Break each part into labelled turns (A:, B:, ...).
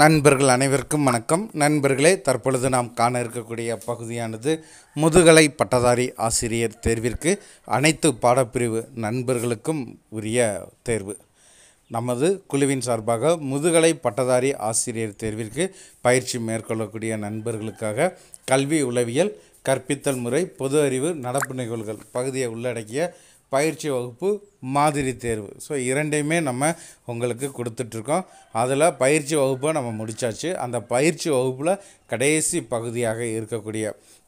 A: நண்பர்கள் அனைவருக்கும் வணக்கம் நண்பர்களே தற்பொழுது நாம் காண இருக்கக்கூடிய பகுதியானது முதுகலை பட்டதாரி ஆசிரியர் தேர்விற்கு அனைத்து பாடப்பிரிவு நண்பர்களுக்கும் உரிய தேர்வு நமது குழுவின் சார்பாக முதுகலை பட்டதாரி ஆசிரியர் தேர்விற்கு பயிற்சி மேற்கொள்ளக்கூடிய நண்பர்களுக்காக கல்வி உளவியல் கற்பித்தல் முறை பொது அறிவு நடப்பு நிகழ்வுகள் பகுதியை உள்ளடக்கிய பயிற்சி வகுப்பு மாதிரி தேர்வு ஸோ இரண்டையுமே நம்ம உங்களுக்கு கொடுத்துட்ருக்கோம் அதில் பயிற்சி வகுப்பை நம்ம முடித்தாச்சு அந்த பயிற்சி வகுப்பில் கடைசி பகுதியாக இருக்கக்கூடிய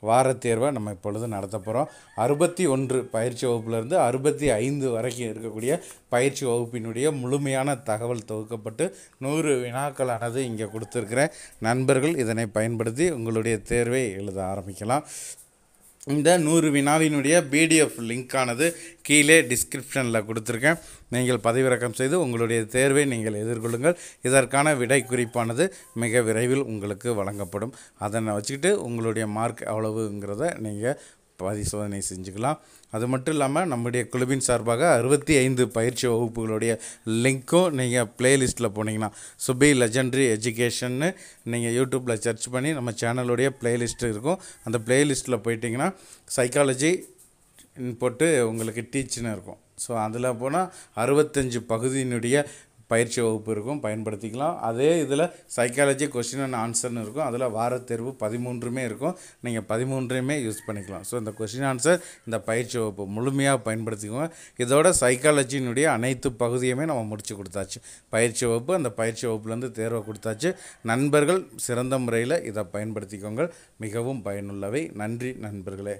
A: வாரத் தேர்வை நம்ம இப்பொழுது நடத்த போகிறோம் அறுபத்தி ஒன்று பயிற்சி வகுப்புலேருந்து அறுபத்தி ஐந்து வரைக்கும் இருக்கக்கூடிய பயிற்சி வகுப்பினுடைய முழுமையான தகவல் தொகுக்கப்பட்டு நூறு வினாக்களானது இங்கே கொடுத்துருக்கிறேன் நண்பர்கள் இதனை பயன்படுத்தி உங்களுடைய தேர்வை எழுத ஆரம்பிக்கலாம் இந்த நூறு வினாவினுடைய பிடிஎஃப் லிங்க்கானது கீழே டிஸ்கிரிப்ஷனில் கொடுத்துருக்கேன் நீங்கள் பதிவிறக்கம் செய்து உங்களுடைய தேர்வை நீங்கள் எதிர்கொள்ளுங்கள் இதற்கான விடை குறிப்பானது மிக விரைவில் உங்களுக்கு வழங்கப்படும் அதனை வச்சுக்கிட்டு உங்களுடைய மார்க் அவ்வளவுங்கிறத நீங்கள் பரிசோதனை செஞ்சுக்கலாம் அது மட்டும் இல்லாமல் நம்முடைய குழுவின் சார்பாக அறுபத்தி ஐந்து பயிற்சி வகுப்புகளுடைய லிங்க்கும் நீங்கள் ப்ளேலிஸ்ட்டில் போனீங்கன்னா சுபி லெஜண்ட்ரி எஜுகேஷன்னு நீங்கள் யூடியூப்பில் சர்ச் பண்ணி நம்ம சேனலுடைய ப்ளேலிஸ்ட்டு இருக்கும் அந்த ப்ளேலிஸ்ட்டில் போயிட்டிங்கன்னா சைக்காலஜி போட்டு உங்களுக்கு டீச்சின்னு இருக்கும் ஸோ அதில் போனால் அறுபத்தஞ்சு பகுதியினுடைய பயிற்சி வகுப்பு இருக்கும் பயன்படுத்திக்கலாம் அதே இதில் சைக்காலஜி கொஷின் அண்ட் ஆன்சர்னு இருக்கும் அதில் வார தேர்வு பதிமூன்றுமே இருக்கும் நீங்கள் பதிமூன்றையுமே யூஸ் பண்ணிக்கலாம் ஸோ இந்த கொஷின் ஆன்சர் இந்த பயிற்சி வகுப்பு முழுமையாக பயன்படுத்திக்கோங்க இதோட சைக்காலஜினுடைய அனைத்து பகுதியுமே நம்ம முடிச்சு கொடுத்தாச்சு பயிற்சி வகுப்பு அந்த பயிற்சி வகுப்புலேருந்து தேர்வை கொடுத்தாச்சு நண்பர்கள் சிறந்த முறையில் இதை பயன்படுத்திக்கோங்க மிகவும் பயனுள்ளவை நன்றி நண்பர்களே